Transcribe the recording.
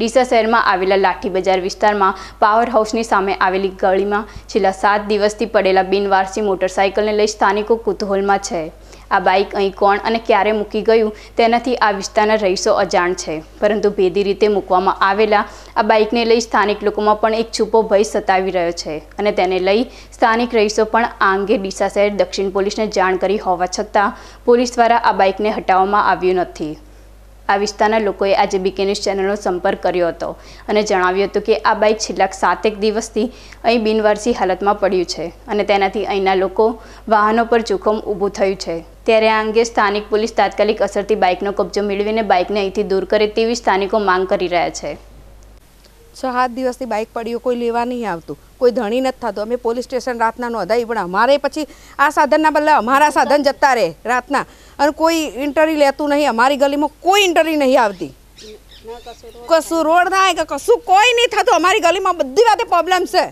ડીસા શહેરમાં આવેલા લાઠી બજાર વિસ્તારમાં પાવર હાઉસની સામે આવેલી ગળીમાં છેલ્લા સાત દિવસથી પડેલા બિનવારસી મોટરસાઇકલને લઈ સ્થાનિકો કુતૂહલમાં છે આ બાઇક અહીં કોણ અને ક્યારે મૂકી ગયું તેનાથી આ વિસ્તારના રહીશો અજાણ છે પરંતુ ભેદી રીતે મૂકવામાં આવેલા આ બાઇકને લઈ સ્થાનિક લોકોમાં પણ એક છૂપો ભય સતાવી રહ્યો છે અને તેને લઈ સ્થાનિક રહીશો પણ આ અંગે ડીસા શહેર દક્ષિણ પોલીસને જાણ કરી હોવા છતાં પોલીસ દ્વારા આ બાઇકને હટાવવામાં આવ્યું નથી આ વિસ્તારના લોકોએ આજે બીકે ન્યૂઝ ચેનલનો સંપર્ક કર્યો હતો અને જણાવ્યું હતું કે આ બાઇક છેલ્લા સાતેક દિવસથી અહીં બિનવારસી હાલતમાં પડ્યું છે અને તેનાથી અહીંના લોકો વાહનો પર જોખમ ઊભું થયું છે ત્યારે આ અંગે સ્થાનિક પોલીસ તાત્કાલિક અસરથી બાઇકનો કબજો મેળવીને બાઇકને અહીંથી દૂર કરે તેવી સ્થાનિકો માંગ કરી રહ્યા છે છ સાત દિવસથી બાઇક પડ્યું કોઈ લેવા નહીં આવતું કોઈ ધણી નથી થતું અમે પોલીસ સ્ટેશન રાતના નોંધાઈ પણ અમારે પછી આ સાધનના બદલે અમારા સાધન જતા રહે રાતના અને કોઈ ઇન્ટરી લેતું નહીં અમારી ગલીમાં કોઈ ઇન્ટરી નહીં આવતી કશું રોડ થાય કે કશું કોઈ નહીં થતું અમારી ગલીમાં બધી વાતે પ્રોબ્લેમ છે